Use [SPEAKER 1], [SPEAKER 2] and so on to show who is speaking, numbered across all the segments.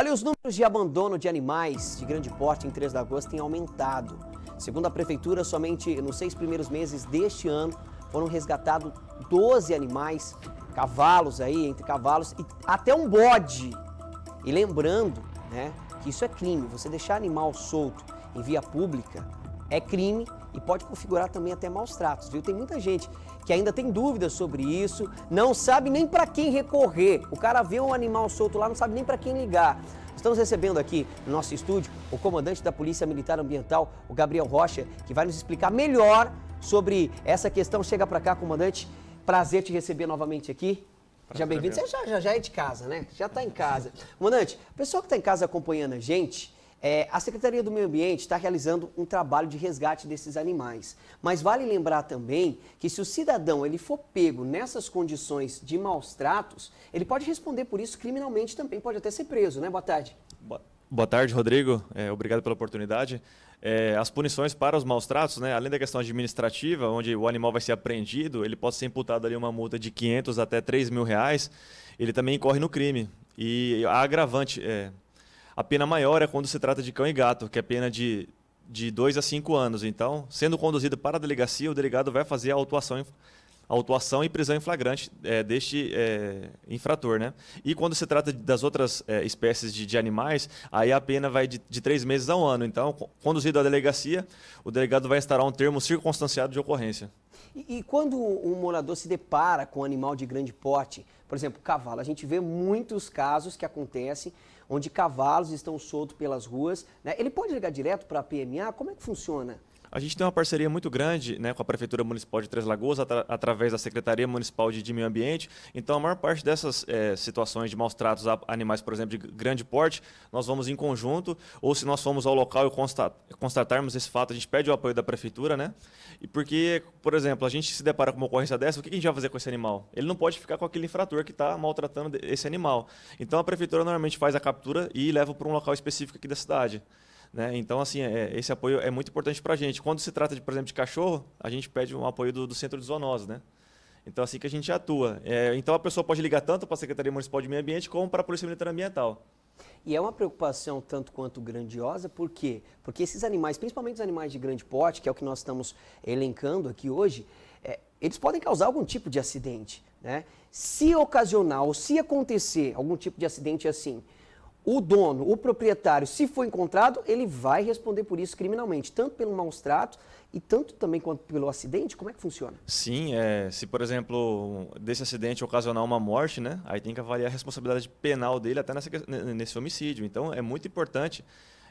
[SPEAKER 1] Olha, os números de abandono de animais de grande porte em Três Lagoas têm aumentado. Segundo a Prefeitura, somente nos seis primeiros meses deste ano foram resgatados 12 animais, cavalos aí, entre cavalos, e até um bode. E lembrando, né, que isso é crime, você deixar animal solto em via pública é crime e pode configurar também até maus tratos, viu? Tem muita gente que ainda tem dúvidas sobre isso, não sabe nem para quem recorrer. O cara vê um animal solto lá, não sabe nem para quem ligar. Estamos recebendo aqui no nosso estúdio o comandante da Polícia Militar Ambiental, o Gabriel Rocha, que vai nos explicar melhor sobre essa questão. Chega para cá, comandante. Prazer te receber novamente aqui. Prazer, já bem-vindo. É Você já, já, já é de casa, né? Já está em casa. Comandante, o pessoal que está em casa acompanhando a gente, é, a Secretaria do Meio Ambiente está realizando um trabalho de resgate desses animais, mas vale lembrar também que se o cidadão ele for pego nessas condições de maus tratos, ele pode responder por isso criminalmente também, pode até ser preso, né? Boa tarde.
[SPEAKER 2] Boa tarde, Rodrigo. É, obrigado pela oportunidade. É, as punições para os maus tratos, né, além da questão administrativa, onde o animal vai ser apreendido, ele pode ser imputado ali uma multa de 500 até 3 mil reais, ele também incorre no crime. E a agravante... É, a pena maior é quando se trata de cão e gato, que é pena de de 2 a 5 anos. Então, sendo conduzido para a delegacia, o delegado vai fazer a autuação, a autuação e prisão em flagrante é, deste é, infrator. Né? E quando se trata das outras é, espécies de, de, animais, aí a pena vai de, de três meses a um ano. Então, conduzido à delegacia, o delegado vai instaurar um termo circunstanciado de ocorrência.
[SPEAKER 1] E, e quando um morador se depara com um animal de grande porte, por exemplo, cavalo, a gente vê muitos casos que acontecem onde cavalos estão soltos pelas ruas. Né? Ele pode ligar direto para a PMA? Como é que funciona
[SPEAKER 2] a gente tem uma parceria muito grande né, com a Prefeitura Municipal de Três Lagoas, atra através da Secretaria Municipal de, Meio Ambiente. Então, a maior parte dessas é, situações de maus tratos a animais, por exemplo, de grande porte, nós vamos em conjunto, ou se nós formos ao local e constat constatarmos esse fato, a gente pede o apoio da Prefeitura, né? E porque, por exemplo, a gente se depara com uma ocorrência dessa, o que a gente vai fazer com esse animal? Ele não pode ficar com aquele infrator que está maltratando esse animal. Então, a Prefeitura normalmente faz a captura e leva para um local específico aqui da cidade. Né? Então, assim, é, é, esse apoio é muito importante para a gente. Quando se trata, de, por exemplo, de cachorro, a gente pede um apoio do, do centro de zoonose, né? Então, assim que a gente atua. É, então, a pessoa pode ligar tanto para a Secretaria Municipal de Meio Ambiente como para a Polícia Militar Ambiental.
[SPEAKER 1] E é uma preocupação tanto quanto grandiosa, por quê? Porque esses animais, principalmente os animais de grande porte, que é o que nós estamos elencando aqui hoje, é, eles podem causar algum tipo de acidente. Né? Se ocasionar ou se acontecer algum tipo de acidente assim, o dono, o proprietário, se for encontrado, ele vai responder por isso criminalmente, tanto pelo maus trato e tanto também quanto pelo acidente. Como é que funciona?
[SPEAKER 2] Sim, é, se por exemplo desse acidente ocasionar uma morte, né, aí tem que avaliar a responsabilidade penal dele até nessa, nesse homicídio. Então é muito importante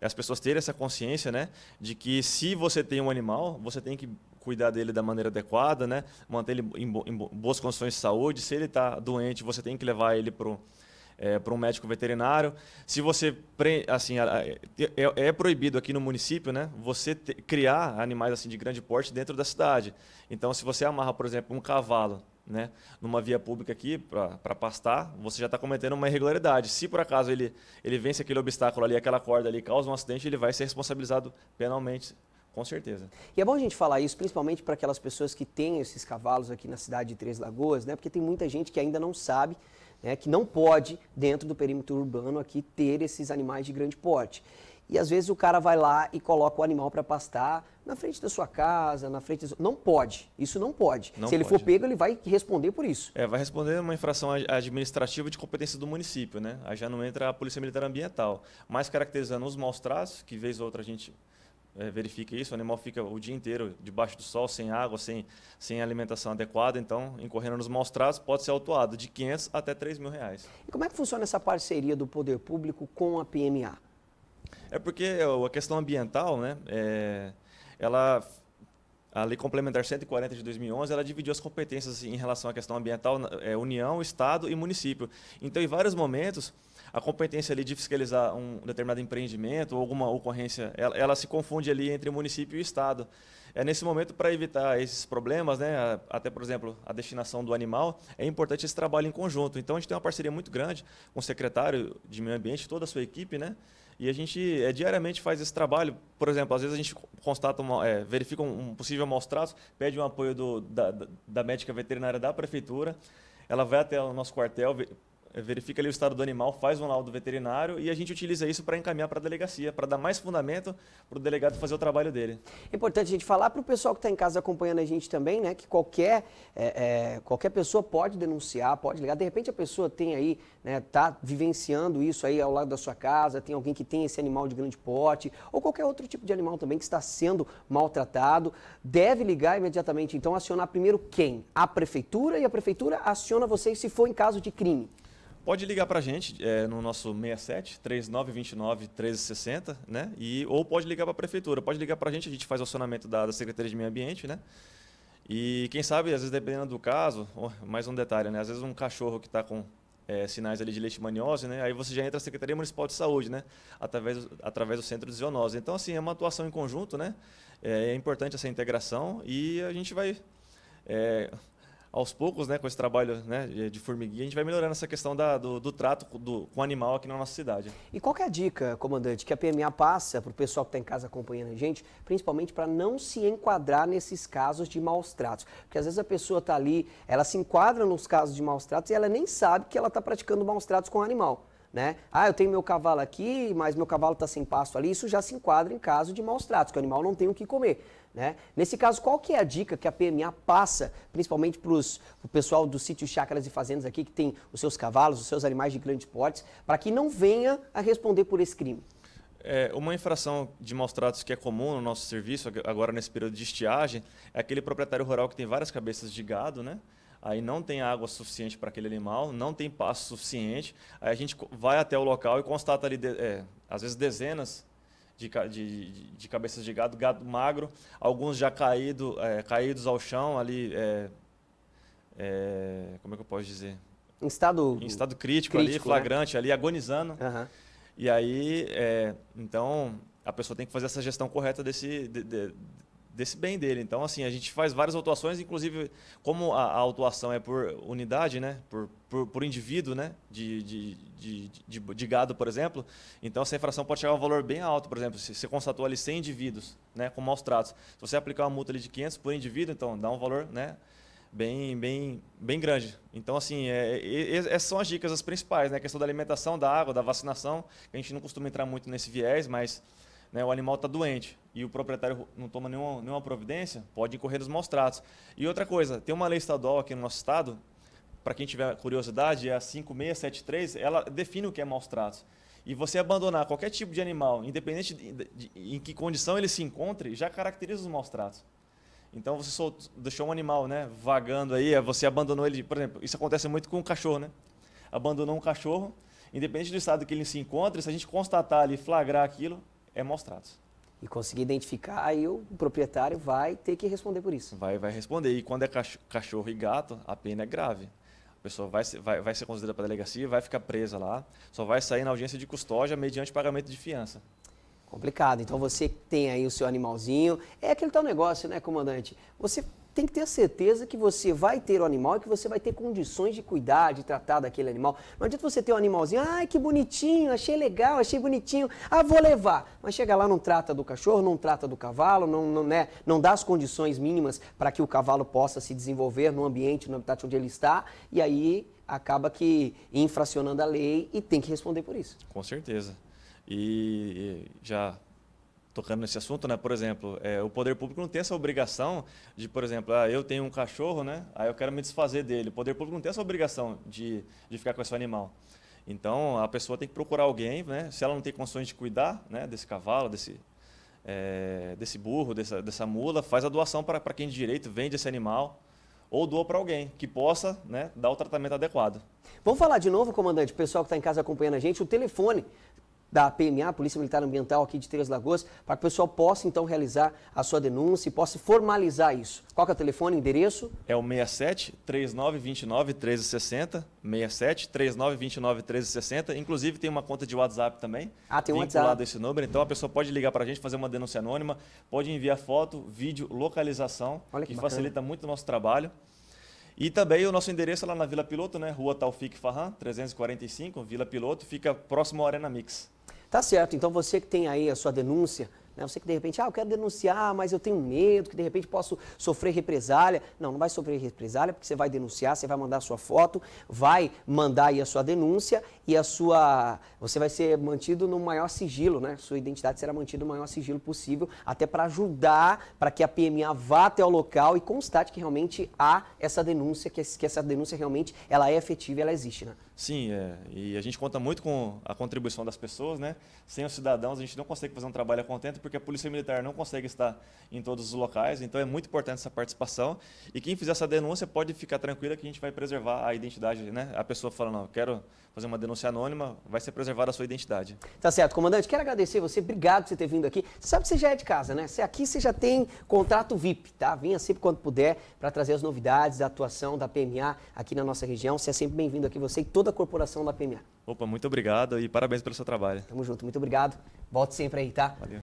[SPEAKER 2] as pessoas terem essa consciência, né, de que se você tem um animal, você tem que cuidar dele da maneira adequada, né, manter ele em, bo em boas condições de saúde. Se ele está doente, você tem que levar ele para é, para um médico veterinário. Se você, assim, é, é proibido aqui no município, né, você te, criar animais assim de grande porte dentro da cidade. Então, se você amarra, por exemplo, um cavalo né, numa via pública aqui para pastar, você já está cometendo uma irregularidade. Se por acaso ele, ele vence aquele obstáculo ali, aquela corda ali, causa um acidente, ele vai ser responsabilizado penalmente. Com certeza.
[SPEAKER 1] E é bom a gente falar isso, principalmente para aquelas pessoas que têm esses cavalos aqui na cidade de Três Lagoas, né? Porque tem muita gente que ainda não sabe né, que não pode, dentro do perímetro urbano aqui, ter esses animais de grande porte. E às vezes o cara vai lá e coloca o animal para pastar na frente da sua casa, na frente. Da... Não pode. Isso não pode. Não Se ele for pego, ele vai responder por
[SPEAKER 2] isso. É, vai responder uma infração administrativa de competência do município, né? Aí já não entra a Polícia Militar Ambiental. Mas caracterizando os maus traços, que vez ou outra a gente é, verifica isso, o animal fica o dia inteiro debaixo do sol, sem água, sem, sem alimentação adequada, então, incorrendo nos maus tratos, pode ser autuado de 500 até 3 mil reais.
[SPEAKER 1] E como é que funciona essa parceria do poder público com a PMA?
[SPEAKER 2] É porque a questão ambiental, né, é, ela a Lei Complementar 140 de 2011, ela dividiu as competências assim, em relação à questão ambiental, é, União, Estado e município. Então, em vários momentos, a competência ali de fiscalizar um determinado empreendimento ou alguma ocorrência, ela, ela se confunde ali entre município e Estado. É nesse momento para evitar esses problemas, né? Até por exemplo a destinação do animal é importante esse trabalho em conjunto. Então a gente tem uma parceria muito grande com o secretário de meio ambiente, toda a sua equipe, né? E a gente é, diariamente faz esse trabalho. Por exemplo, às vezes a gente constata, uma, é, verifica um, possível maus-tratos, pede um apoio do, da, da médica veterinária da prefeitura. Ela vai até o nosso quartel, é, verifica ali o estado do animal, faz um laudo veterinário e a gente utiliza isso para encaminhar para a delegacia, para dar mais fundamento para o delegado fazer o trabalho dele. É
[SPEAKER 1] importante a gente falar para o pessoal que está em casa acompanhando a gente também, né, que qualquer, é, é, qualquer pessoa pode denunciar, pode ligar. De repente a pessoa tem aí, né, tá vivenciando isso aí ao lado da sua casa, tem alguém que tem esse animal de grande porte ou qualquer outro tipo de animal também que está sendo maltratado, deve ligar imediatamente. Então acionar primeiro quem? A prefeitura e a prefeitura aciona vocês se for em caso de crime.
[SPEAKER 2] Pode ligar para a gente é, no nosso 67 3929 1360, né? E, ou pode ligar para a prefeitura. Pode ligar para a gente, a gente faz o acionamento da, da Secretaria de Meio Ambiente, né? E quem sabe, às vezes, dependendo do caso, oh, mais um detalhe, né? Às vezes um cachorro que está com é, sinais ali de leishmaniose, né? Aí você já entra na Secretaria Municipal de Saúde, né? Através, através do Centro de Zoonose. Então, assim, é uma atuação em conjunto, né? É, é importante essa integração e a gente vai é, aos poucos, né, com esse trabalho né, de formiguinha, a gente vai melhorando essa questão da, do, do, trato do, com o animal aqui na nossa cidade.
[SPEAKER 1] E qual é a dica, comandante, que a PMA passa para o pessoal que está em casa acompanhando a gente, principalmente para não se enquadrar nesses casos de maus tratos? Porque às vezes a pessoa está ali, ela se enquadra nos casos de maus tratos e ela nem sabe que ela está praticando maus tratos com o animal. Né? Ah, eu tenho meu cavalo aqui, mas meu cavalo está sem pasto ali. Isso já se enquadra em caso de maus tratos, que o animal não tem o que comer. Né? Nesse caso, qual que é a dica que a PMA passa, principalmente para o pessoal do sítio, chácaras e fazendas aqui, que tem os seus cavalos, os seus animais de grandes porte, para que não venha a responder por esse crime?
[SPEAKER 2] É, uma infração de maus tratos que é comum no nosso serviço, agora nesse período de estiagem, é aquele proprietário rural que tem várias cabeças de gado, né? aí não tem água suficiente para aquele animal, não tem pasto suficiente, aí a gente vai até o local e constata ali, é, às vezes, dezenas de, de, de, cabeças de gado, gado magro, alguns já caído, é, caídos ao chão ali, é, é como é que eu posso dizer? Em estado, em estado crítico, crítico ali, né? flagrante né? ali, agonizando. Uhum. E aí, é, então, a pessoa tem que fazer essa gestão correta desse, desse bem dele. Então, assim, a gente faz várias autuações, inclusive, como a, a autuação é por unidade, né? Por, por, por indivíduo, né? De, de, de, de, de, gado, por exemplo. Então, essa infração pode chegar a um valor bem alto, por exemplo, se você constatou ali 100 indivíduos, né? Com maus tratos. Se você aplicar uma multa ali de 500 por indivíduo, então dá um valor, né? Bem, bem, bem grande. Então, assim, é, é, essas são as dicas, as principais, né? A questão da alimentação, da água, da vacinação, a gente não costuma entrar muito nesse viés, mas né, o animal está doente e o proprietário não toma nenhuma, nenhuma providência, pode incorrer nos maus tratos. E outra coisa, tem uma lei estadual aqui no nosso estado, para quem tiver curiosidade, é a 5673, ela define o que é maus tratos. E você abandonar qualquer tipo de animal, independente de, de, de, em que condição ele se encontre, já caracteriza os maus tratos. Então você soltou, deixou um animal, né, vagando aí, é, você abandonou ele, por exemplo, isso acontece muito com o cachorro, né? Abandonou um cachorro, independente do estado que ele se encontre, se a gente constatar ali, flagrar aquilo, é mostrados. E conseguir identificar, aí o proprietário vai ter que responder por isso. Vai, vai responder. E quando é cachorro e gato, a pena é grave. A pessoa vai, vai, vai ser conduzida para a delegacia, vai ficar presa lá, só vai sair na audiência de custódia mediante pagamento de fiança.
[SPEAKER 1] Complicado. Então você tem aí o seu animalzinho. É aquele tal negócio, né, comandante? Você tem que ter a certeza que você vai ter o animal e que você vai ter condições de cuidar, de tratar daquele animal. Não adianta você ter um animalzinho, ai que bonitinho, achei legal, achei bonitinho, ah, vou levar. Mas chega lá, não trata do cachorro, não trata do cavalo, não, não, né, não dá as condições mínimas para que o cavalo possa se desenvolver no ambiente, no habitat onde ele está, e aí acaba que infracionando a lei e tem que responder por isso.
[SPEAKER 2] Com certeza. E já tocando nesse assunto, né? Por exemplo, é, o poder público não tem essa obrigação de, por exemplo, ah, eu tenho um cachorro, né? Aí eu quero me desfazer dele. O poder público não tem essa obrigação de, de ficar com esse animal. Então, a pessoa tem que procurar alguém, né? Se ela não tem condições de cuidar, né? Desse cavalo, desse é, desse burro, dessa, dessa mula, faz a doação para quem de direito vende esse animal ou doa para alguém que possa né, dar o tratamento adequado. Vamos falar de novo, comandante, pessoal que está
[SPEAKER 1] em casa acompanhando a gente, o telefone da PMA, Polícia Militar Ambiental aqui de Três Lagoas, para que o pessoal possa então realizar a sua denúncia e possa formalizar isso. Qual é o telefone, endereço?
[SPEAKER 2] É o 67 3929 1360, 67 3929 1360. Inclusive tem uma conta de WhatsApp também. Ah, tem um WhatsApp. esse número, então a pessoa pode ligar para a gente, fazer uma denúncia anônima, pode enviar foto, vídeo, localização, Olha que, que facilita muito o nosso trabalho. E também o nosso endereço é lá na Vila Piloto, né? Rua Taufik Farran, 345, Vila Piloto, fica próximo à Arena Mix.
[SPEAKER 1] Tá certo, então você que tem aí a sua denúncia, né, você que de repente, ah, eu quero denunciar, mas eu tenho medo, que de repente posso sofrer represália. Não, não vai sofrer represália, porque você vai denunciar, você vai mandar a sua foto, vai mandar aí a sua denúncia e a sua. Você vai ser mantido no maior sigilo, né? Sua identidade será mantida no maior sigilo possível, até para ajudar para que a PMA vá até o local e constate que realmente há essa denúncia, que, essa denúncia realmente
[SPEAKER 2] ela é efetiva e ela existe, né? Sim, é. e a gente conta muito com a contribuição das pessoas, né? Sem os cidadãos a gente não consegue fazer um trabalho a contento, porque a Polícia Militar não consegue estar em todos os locais, então é muito importante essa participação. E quem fizer essa denúncia pode ficar tranquila que a gente vai preservar a identidade, né? A pessoa falando, não, eu quero fazer uma denúncia ser anônima, vai ser preservada a sua identidade.
[SPEAKER 1] Tá certo. Comandante, quero agradecer você. Obrigado por você ter vindo aqui. Você sabe que você já é de casa, né? Você aqui você já tem contrato VIP, tá? Venha sempre quando puder para trazer as novidades da atuação da PMA aqui na nossa região. Você é sempre bem-vindo aqui, você e toda a corporação da PMA.
[SPEAKER 2] Opa, muito obrigado e parabéns pelo seu trabalho.
[SPEAKER 1] Tamo junto. Muito obrigado. Volte sempre aí, tá?
[SPEAKER 2] Valeu.